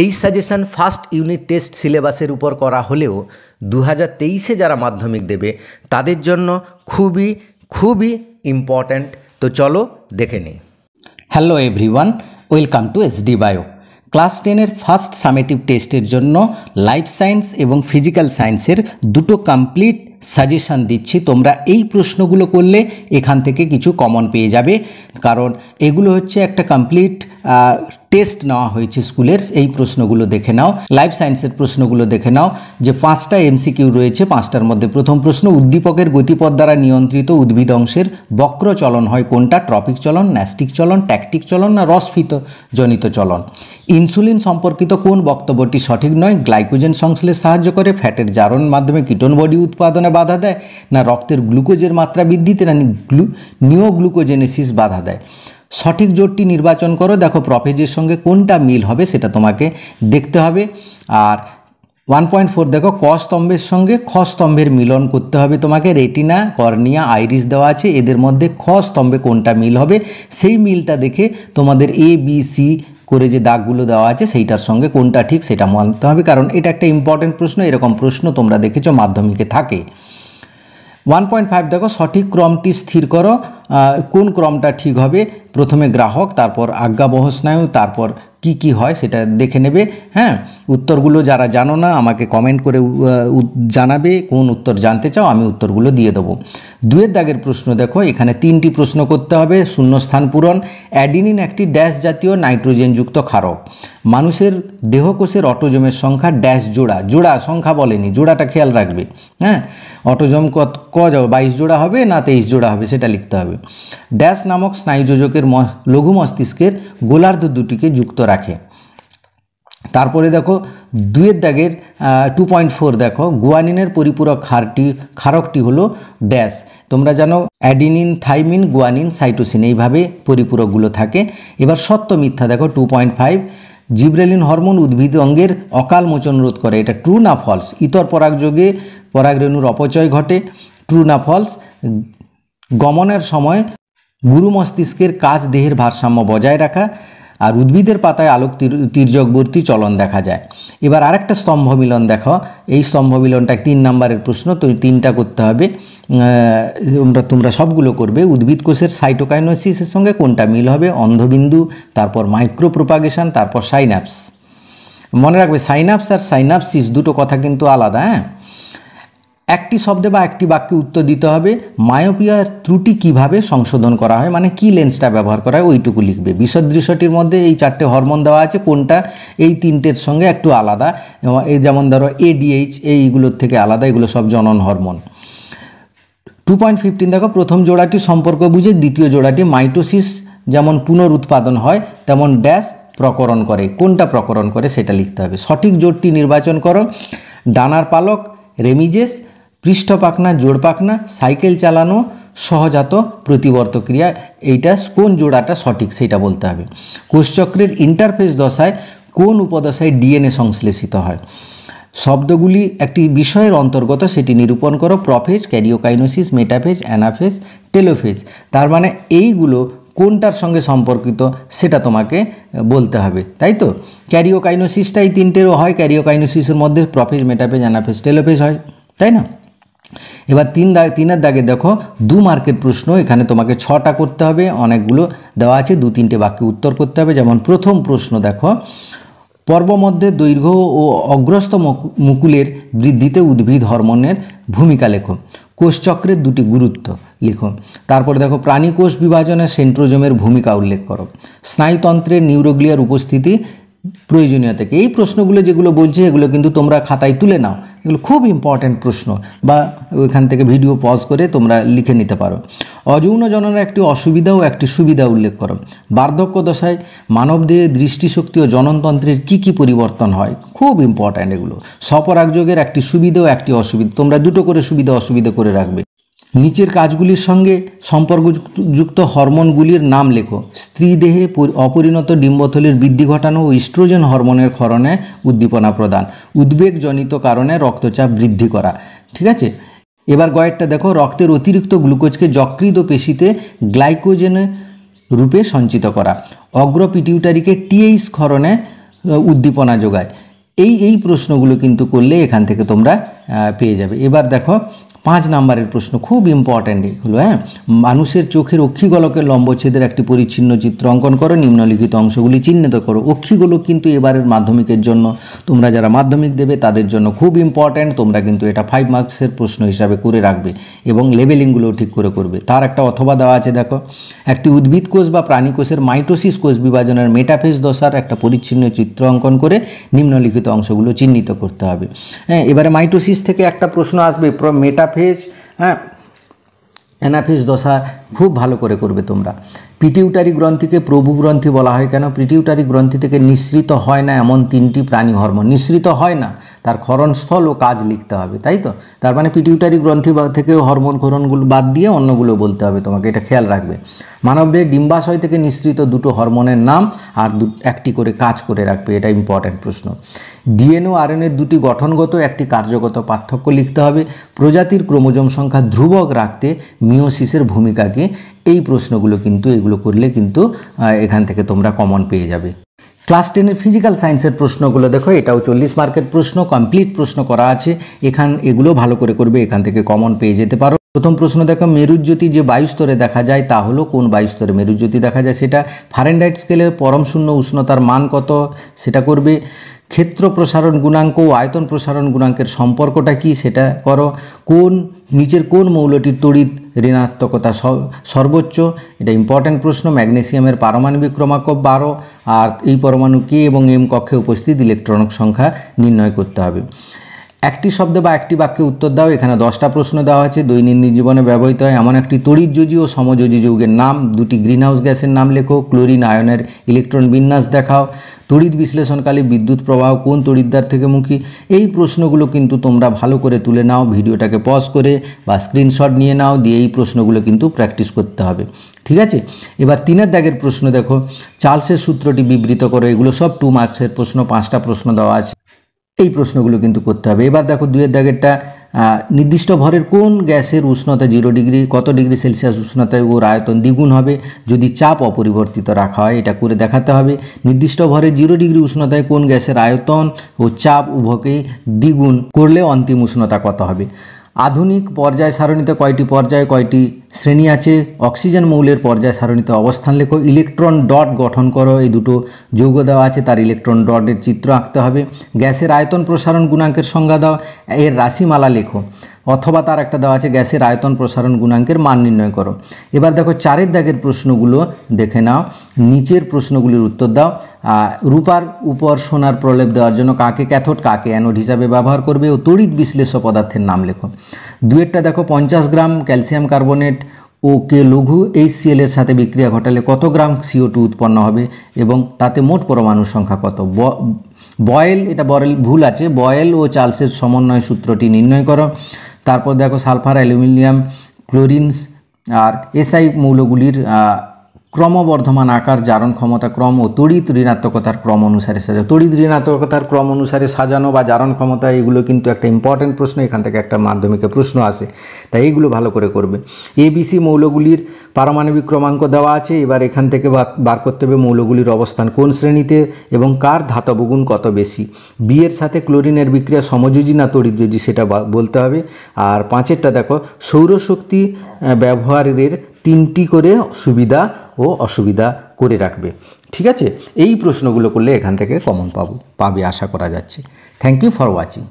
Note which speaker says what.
Speaker 1: এই suggestion first unit test সিলেবাসের উপর করা হলেও দু হাজার তেইশে যারা মাধ্যমিক দেবে তাদের জন্য খুবই খুবই ইম্পর্ট্যান্ট তো চলো দেখে নিই hello everyone welcome to SD bio class টেনের ফার্স্ট সামেটিভ টেস্টের জন্য লাইফ সায়েন্স এবং ফিজিক্যাল সায়েন্সের দুটো কমপ্লিট সাজেশান দিচ্ছি তোমরা এই প্রশ্নগুলো করলে এখান থেকে কিছু কমন পেয়ে যাবে কারণ এগুলো হচ্ছে একটা কমপ্লিট টেস্ট নেওয়া হয়েছে স্কুলের এই প্রশ্নগুলো দেখে নাও লাইফ সায়েন্সের প্রশ্নগুলো দেখে নাও যে পাঁচটা এমসিকিউ রয়েছে পাঁচটার মধ্যে প্রথম প্রশ্ন উদ্দীপকের গতিপথ দ্বারা নিয়ন্ত্রিত উদ্ভিদ অংশের বক্র চলন হয় কোনটা ট্রপিক চলন ন্যাস্টিক চলন ট্যাকটিক চলন না রসফিত জনিত চলন ইনসুলিন সম্পর্কিত কোন বক্তব্যটি সঠিক নয় গ্লাইকোজেন সংশ্লেষ সাহায্য করে ফ্যাটের জারণ মাধ্যমে কিটোন বডি উৎপাদনে বাধা দেয় না রক্তের গ্লুকোজের মাত্রা বৃদ্ধিতে না নিও গ্লুকোজেনেসিস বাধা দেয় সঠিক জোটটি নির্বাচন করো দেখো প্রফেজের সঙ্গে কোনটা মিল হবে সেটা তোমাকে দেখতে হবে আর ওয়ান পয়েন্ট ফোর দেখো ক স্তম্ভের সঙ্গে খ স্তম্ভের মিলন করতে হবে তোমাকে রেটিনা কর্নিয়া আইরিস দেওয়া আছে এদের মধ্যে খ স্তম্ভে কোনটা মিল হবে সেই মিলটা দেখে তোমাদের এ বি সি করে যে দাগগুলো দেওয়া আছে সেইটার সঙ্গে কোনটা ঠিক সেটা মানতে হবে কারণ এটা একটা ইম্পর্টেন্ট প্রশ্ন এরকম প্রশ্ন তোমরা দেখেছো মাধ্যমিকে থাকে ওয়ান পয়েন্ট ফাইভ দেখো সঠিক ক্রমটি স্থির করো কোন ক্রমটা ঠিক হবে প্রথমে গ্রাহক তারপর আজ্ঞাবহ স্নায়ু তারপর কি কি হয় সেটা দেখে নেবে হ্যাঁ উত্তরগুলো যারা জানো না আমাকে কমেন্ট করে জানাবে কোন উত্তর জানতে চাও আমি উত্তরগুলো দিয়ে দেবো দুয়ের দাগের প্রশ্ন দেখো এখানে তিনটি প্রশ্ন করতে হবে শূন্যস্থান পূরণ অ্যাডিনিন একটি ড্যাশ জাতীয় নাইট্রোজেনযুক্ত ক্ষারক মানুষের দেহকোষের অটোজমের সংখ্যা ড্যাশ জোড়া জোড়া সংখ্যা বলেনি জোড়াটা খেয়াল রাখবে হ্যাঁ অটোজম কত ক যাও বাইশ জোড়া হবে না তেইশ জোড়া হবে সেটা লিখতে হবে ড্যাশ নামক স্নায়ুযোজকের লঘু মস্তিষ্কের গোলার্ধ দুটিকে যুক্ত রাখে তারপরে দেখো দুয়ের দাগের টু পয়েন্ট ফোর দেখো গুয়ানিনের পরিপূরক হারটি ক্ষারকটি হলো ড্যাশ তোমরা জানো অ্যাডিনিন থাইমিন গুয়ানিন সাইটোসিন এইভাবে পরিপূরকগুলো থাকে এবার সত্য মিথ্যা দেখো two point five gibberellin hormone উদ্ভিদ অঙ্গের অকাল মোচন রোধ করে এটা ট্রু না ফলস ইতর পরাগযোগে পরাগরেণুর অপচয় ঘটে ট্রু না ফলস গমনের সময় গুরু মস্তিষ্কের কাজ দেহের ভারসাম্য বজায় রাখা আর উদ্ভিদের পাতায় আলোক তীর্যকবর্তী চলন দেখা যায় এবার আরেকটা স্তম্ভ মিলন দেখো এই স্তম্ভ মিলনটা তিন নম্বরের প্রশ্ন তো তিনটা করতে হবে তোমরা তোমরা সবগুলো করবে উদ্ভিদ কোষের সাইটোকাইনোসিসের সঙ্গে কোনটা মিল হবে অন্ধবিন্দু তারপর মাইক্রো প্রোপাগেশন তারপর সাইনাপস মনে রাখবে সাইনাপস আর সাইনাপসিস দুটো কথা কিন্তু আলাদা হ্যাঁ একটি শব্দে বা একটি বাক্যে উত্তর দিতে হবে মায়োপিয়ার ত্রুটি কিভাবে সংশোধন করা হয় মানে কি লেন্সটা ব্যবহার করা হয় ওইটুকু লিখবে বিশদৃশ্যটির মধ্যে এই চারটে হরমোন দেওয়া আছে কোনটা এই তিনটের সঙ্গে একটু আলাদা এই যেমন ধরো এডিএইচ এইগুলোর থেকে আলাদা এগুলো সব জনন হরমোন টু পয়েন্ট ফিফটিন দেখো প্রথম জোড়াটি সম্পর্ক বুঝে দ্বিতীয় জোড়াটি মাইটোসিস যেমন পুনরুৎপাদন হয় তেমন ড্যাশ প্রকরণ করে কোনটা প্রকরণ করে সেটা লিখতে হবে সঠিক জোটটি নির্বাচন করো ডানার পালক রেমিজেস পৃষ্ঠপাকনা জোড়পাকনা সাইকেল চালানো সহজাত প্রতিবর্ত ক্রিয়া এইটা কোন জোড়াটা সঠিক সেটা বলতে হবে কোষচক্রের ইন্টারফেস দশায় কোন উপদশায় ডিএনএ সংশ্লেষিত হয় শব্দগুলি একটি বিষয়ের অন্তর্গত সেটি নিরূপণ করো prophase karyokinesis metaphase anaphase telophase তার মানে এইগুলো কোনটার সঙ্গে সম্পর্কিত সেটা তোমাকে বলতে হবে তাই তো ক্যারিওকাইনোসিসটাই তিনটেরও হয় ক্যারিওকাইনোসিসের মধ্যে প্রফেজ মেটাফেজ অ্যানাফেজ টেলোফেজ হয় তাই না এবার তিন দাগ তিনের দাগে দেখো দু মার্কের প্রশ্ন এখানে তোমাকে ছটা করতে হবে অনেকগুলো দেওয়া আছে দু তিনটে বাক্যে উত্তর করতে হবে যেমন প্রথম প্রশ্ন দেখো পর্বমধ্যে দৈর্ঘ্য ও অগ্রস্ত মুকুলের বৃদ্ধিতে উদ্ভিদ হরমোনের ভূমিকা লেখো কোষচক্রের দুটি গুরুত্ব লিখো তারপরে দেখো প্রাণী কোষ বিভাজনে সেন্ট্রোজোমের ভূমিকা উল্লেখ করো স্নায়ুতন্ত্রের নিউরোগ্লিয়ার উপস্থিতি প্রয়োজনীয়তাকে এই প্রশ্নগুলো যেগুলো বলছি এগুলো কিন্তু তোমরা খাতায় তুলে নাও এগুলো খুব ইম্পর্ট্যান্ট প্রশ্ন বা ওইখান থেকে ভিডিও পজ করে তোমরা লিখে নিতে পারো অযৌন জননের একটি অসুবিধা ও একটি সুবিধা উল্লেখ করো বার্ধক্য দশায় মানবদেহে দৃষ্টিশক্তি ও জননতন্ত্রের কি কি পরিবর্তন হয় খুব ইম্পর্ট্যান্ট এগুলো সপরাগযোগের একটি সুবিধা ও একটি অসুবিধা তোমরা দুটো করে সুবিধা অসুবিধা করে রাখবে নিচের কাজগুলির সঙ্গে সম্পর্কযুক্ত হরমোনগুলির নাম লেখো স্ত্রী দেহে অপরিণত ডিম্বথলির বৃদ্ধি ঘটানো ও ইস্ট্রোজেন হরমোনের ক্ষরণে উদ্দীপনা প্রদান উদ্বেগজনিত কারণে রক্তচাপ বৃদ্ধি করা ঠিক আছে এবার গয়েরটা দেখো রক্তের অতিরিক্ত গ্লুকোজকে যকৃত পেশিতে গ্লাইকোজেনে রূপে সঞ্চিত করা অগ্র পিটিউটারিকে টিএইচ ক্ষরণে উদ্দীপনা যোগায় এই এই প্রশ্নগুলো কিন্তু করলে এখান থেকে তোমরা পেয়ে যাবে এবার দেখো পাঁচ নাম্বারের প্রশ্ন খুব ইম্পর্ট্যান্ট এগুলো হ্যাঁ মানুষের চোখের অক্ষিগোলকের লম্বচ্ছেদের একটি পরিচ্ছিন্ন চিত্র অঙ্কন করো নিম্নলিখিত অংশগুলি চিহ্নিত করো অক্ষিগোলক কিন্তু এবারের মাধ্যমিকের জন্য তোমরা যারা মাধ্যমিক দেবে তাদের জন্য খুব ইম্পর্ট্যান্ট তোমরা কিন্তু এটা ফাইভ মার্কসের প্রশ্ন হিসাবে করে রাখবে এবং লেভেলিংগুলো ঠিক করে করবে তার একটা অথবা দেওয়া আছে দেখো একটি উদ্ভিদ কোষ বা প্রাণী কোষের মাইটোসিস কোষ বিভাজনের মেটাফেস দশার একটা পরিচ্ছিন্ন চিত্র অঙ্কন করে নিম্নলিখিত অংশগুলো চিহ্নিত করতে হবে হ্যাঁ এবারে মাইটোসিস থেকে একটা প্রশ্ন আসবে মেটাফেস অ্যানাফেস হ্যাঁ অ্যানাফেস দশা খুব ভালো করে করবে তোমরা পিটিউটারি গ্রন্থিকে প্রভু গ্রন্থি বলা হয় কেন পিটিউটারি গ্রন্থি থেকে নিঃসৃত হয় না এমন তিনটি প্রাণী হরমোন নিঃসৃত হয় না তার ক্ষরণস্থল ও কাজ লিখতে হবে তাই তো তার মানে পিটিউটারি গ্রন্থি থেকে হরমোন ক্ষরণগুলো বাদ দিয়ে অন্যগুলো বলতে হবে তোমাকে এটা খেয়াল রাখবে মানবদের ডিম্বাশয় থেকে নিঃসৃত দুটো হরমোনের নাম আর একটি করে কাজ করে রাখবে এটা ইম্পর্ট্যান্ট প্রশ্ন ডিএনও আরএনএর দুটি গঠনগত একটি কার্যগত পার্থক্য লিখতে হবে প্রজাতির ক্রোমোজোম সংখ্যা ধ্রুবক রাখতে মিওসিসের ভূমিকাকে এই প্রশ্নগুলো কিন্তু এগুলো করলে কিন্তু এখান থেকে তোমরা কমন পেয়ে যাবে ক্লাস টেনের ফিজিক্যাল সায়েন্সের প্রশ্নগুলো দেখো এটাও চল্লিশ মার্কের প্রশ্ন কমপ্লিট প্রশ্ন করা আছে এখান এগুলো ভালো করে করবে এখান থেকে কমন পেয়ে যেতে পারো প্রথম প্রশ্ন দেখো মেরুজ্যোতি যে বায়ুস্তরে দেখা যায় তা হলো কোন বায়ুস্তরে মেরুজ্যোতি দেখা যায় সেটা ফারেনডাইট স্কেলে পরম শূন্য উষ্ণতার মান কত সেটা করবে ক্ষেত্র প্রসারণ গুণাঙ্ক ও আয়তন প্রসারণ গুণাঙ্কের সম্পর্কটা কি সেটা করো কোন নিচের কোন মৌলটির তড়িৎ ঋণাত্মকতা সর্বোচ্চ এটা ইম্পর্ট্যান্ট প্রশ্ন ম্যাগনেসিয়ামের পারমাণবিক ক্রমাঙ্ক বারো আর এই পরমাণু কে এবং এম কক্ষে উপস্থিত ইলেকট্রনিক সংখ্যা নির্ণয় করতে হবে একটি শব্দ বা একটি বাক্যে উত্তর দাও এখানে দশটা প্রশ্ন দেওয়া হয়েছে দৈনন্দিন জীবনে ব্যবহৃত হয় এমন একটি তড়িৎযোজী ও সমযোজী যৌগের নাম দুটি গ্রিনহাউস গ্যাসের নাম লেখো ক্লোরিন আয়নের ইলেকট্রন বিন্যাস দেখাও তড়িৎ বিশ্লেষণকালে বিদ্যুৎ প্রবাহ কোন তড়িৎদ্বার থেকে মুখী এই প্রশ্নগুলো কিন্তু তোমরা ভালো করে তুলে নাও ভিডিওটাকে পজ করে বা স্ক্রিনশট নিয়ে নাও দিয়ে এই প্রশ্নগুলো কিন্তু প্র্যাকটিস করতে হবে ঠিক আছে এবার তিনের দাগের প্রশ্ন দেখো চার্লসের সূত্রটি বিবৃত করো এগুলো সব টু মার্কসের প্রশ্ন পাঁচটা প্রশ্ন দেওয়া আছে এই প্রশ্নগুলো কিন্তু করতে হবে এবার দেখো দুয়ের দাগেরটা নির্দিষ্ট ভরের কোন গ্যাসের উষ্ণতা জিরো ডিগ্রি কত ডিগ্রি সেলসিয়াস উষ্ণতায় ওর আয়তন দ্বিগুণ হবে যদি চাপ অপরিবর্তিত রাখা হয় এটা করে দেখাতে হবে নির্দিষ্ট ভরে জিরো ডিগ্রি উষ্ণতায় কোন গ্যাসের আয়তন ও চাপ উভকে দ্বিগুণ করলে অন্তিম উষ্ণতা কত হবে আধুনিক পর্যায় সারণিতে কয়টি পর্যায়ে কয়টি শ্রেণী আছে অক্সিজেন মৌলের পর্যায় সারণিতে অবস্থান লেখো ইলেকট্রন ডট গঠন করো এই দুটো যৌগ দেওয়া আছে তার ইলেকট্রন ডটের চিত্র আঁকতে হবে গ্যাসের আয়তন প্রসারণ গুণাঙ্কের সংজ্ঞা দাও এর রাশিমালা লেখো অথবা তার একটা দেওয়া আছে গ্যাসের আয়তন প্রসারণ গুণাঙ্কের মান নির্ণয় করো এবার দেখো চারের দাগের প্রশ্নগুলো দেখে নাও নিচের প্রশ্নগুলির উত্তর দাও রূপার উপর সোনার প্রলেপ দেওয়ার জন্য কাকে ক্যাথোড কাকে অ্যানোড হিসাবে ব্যবহার করবে ও তড়িৎ বিশ্লেষ্য পদার্থের নাম লেখো দুয়েরটা দেখো পঞ্চাশ গ্রাম ক্যালসিয়াম কার্বনেট ও কে লঘু এই সিএলের সাথে বিক্রিয়া ঘটালে কত গ্রাম সিও টু উৎপন্ন হবে এবং তাতে মোট পরমাণুর সংখ্যা কত বয়েল এটা বরেল ভুল আছে বয়েল ও চার্লসের সমন্বয় সূত্রটি নির্ণয় করো তারপর দেখো সালফার অ্যালুমিনিয়াম ক্লোরিনস আর এসআই মৌলগুলির ক্রমবর্ধমান আকার জারণ ক্ষমতা ক্রম ও তড়িৎ ঋণাত্মকতার ক্রম অনুসারে সাজানো তড়িৎ ঋণাত্মকতার ক্রম অনুসারে সাজানো বা জারণ ক্ষমতা এগুলো কিন্তু একটা ইম্পর্টেন্ট প্রশ্ন এখান থেকে একটা মাধ্যমিকে প্রশ্ন আসে তাই এইগুলো ভালো করে করবে এবিসি মৌলগুলির পারমাণবিক ক্রমাঙ্ক দেওয়া আছে এবার এখান থেকে বার করতে হবে মৌলগুলির অবস্থান কোন শ্রেণীতে এবং কার ধাতবগুণ কত বেশি বি এর সাথে ক্লোরিনের বিক্রিয়া সমযোজী না তড়িৎযোজী সেটা বলতে হবে আর পাঁচেরটা দেখো সৌরশক্তি ব্যবহারের তিনটি করে সুবিধা ও অসুবিধা করে রাখবে ঠিক আছে এই প্রশ্নগুলো করলে এখান থেকে কমন পাবো পাবে আশা করা যাচ্ছে থ্যাংক ইউ ফর ওয়াচিং